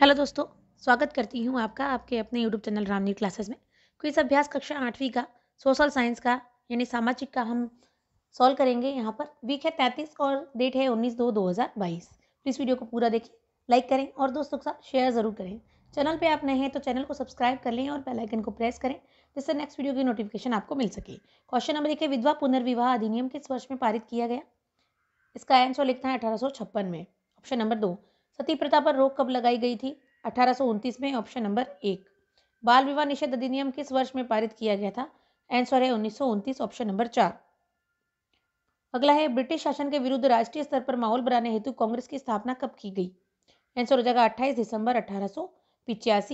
hello दोस्तों स्वागत करती हूँ आपका आपके अपने यूट्यूब चैनल रामनी क्लासेस में क्विज अभ्यास कक्षा आठवीं का सोशल साइंस का यानी सामाजिक का हम सॉल्व करेंगे यहाँ पर वीक है तैंतीस और डेट है उन्नीस दो दो हज़ार बाईस प्लीज़ वीडियो को पूरा देखें लाइक करें और दोस्तों के साथ शेयर ज़रूर करें चैनल पर आप नए हैं तो चैनल को सब्सक्राइब कर लें और बेलाइकन को प्रेस करें जिससे नेक्स्ट वीडियो की नोटिफिकेशन आपको मिल सके क्वेश्चन नंबर एक है विधवा पुनर्विवाह अधिनियम किस वर्ष में पारित किया गया इसका आंसर लिखना है अठारह में ऑप्शन नंबर दो सती प्रथा पर रोक कब लगाई गई थी अठारह में ऑप्शन नंबर एक बाल विवाह निषेध अधिनियम किस वर्ष में पारित किया गया था आंसर है उन्नीस ऑप्शन नंबर चार अगला है ब्रिटिश शासन के विरुद्ध राष्ट्रीय स्तर पर माहौल बनाने हेतु कांग्रेस की स्थापना कब की गई आंसर हो जाएगा 28 दिसंबर अठारह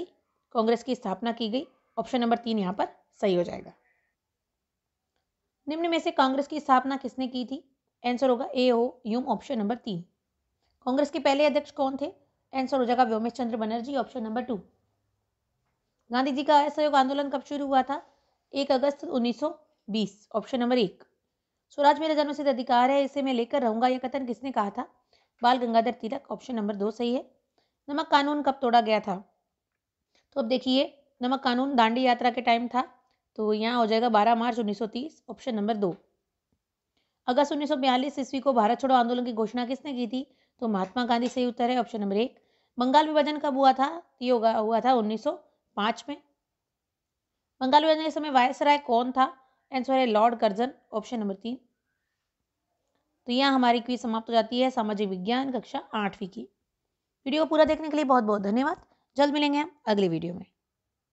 कांग्रेस की स्थापना की गई ऑप्शन नंबर तीन यहाँ पर सही हो जाएगा निम्न में से कांग्रेस की स्थापना किसने की थी आंसर होगा ए हो यूम ऑप्शन नंबर तीन कांग्रेस के पहले अध्यक्ष कौन थे आंसर हो जाएगा Vyomesh Chandra Banerjee option number two Gandhi ji का असहयोग आंदोलन कब शुरू हुआ था एक अगस्त 1920 ऑप्शन नंबर एक स्वराज मेरा जन्म सिद्ध तो अधिकार है इसे मैं लेकर रहूंगा यह कथन किसने कहा था बाल गंगाधर तिलक ऑप्शन नंबर दो सही है नमक कानून कब तोड़ा गया था तो अब देखिए नमक कानून दांडी यात्रा के टाइम था तो यहाँ हो जाएगा 12 मार्च 1930 ऑप्शन नंबर दो अगस्त 1942 ईस्वी को भारत छोड़ो आंदोलन की घोषणा किसने की थी तो महात्मा गांधी सही उत्तर है ऑप्शन नंबर एक बंगाल विभाजन कब हुआ था ये होगा हुआ था 1905 में बंगाल विभाजन के समय वायसराय कौन था आंसर है लॉर्ड कर्जन ऑप्शन नंबर तीन तो यह हमारी क्वीज समाप्त हो जाती है सामाजिक विज्ञान कक्षा आठवीं की वीडियो को पूरा देखने के लिए बहुत बहुत धन्यवाद जल्द मिलेंगे हम अगले वीडियो में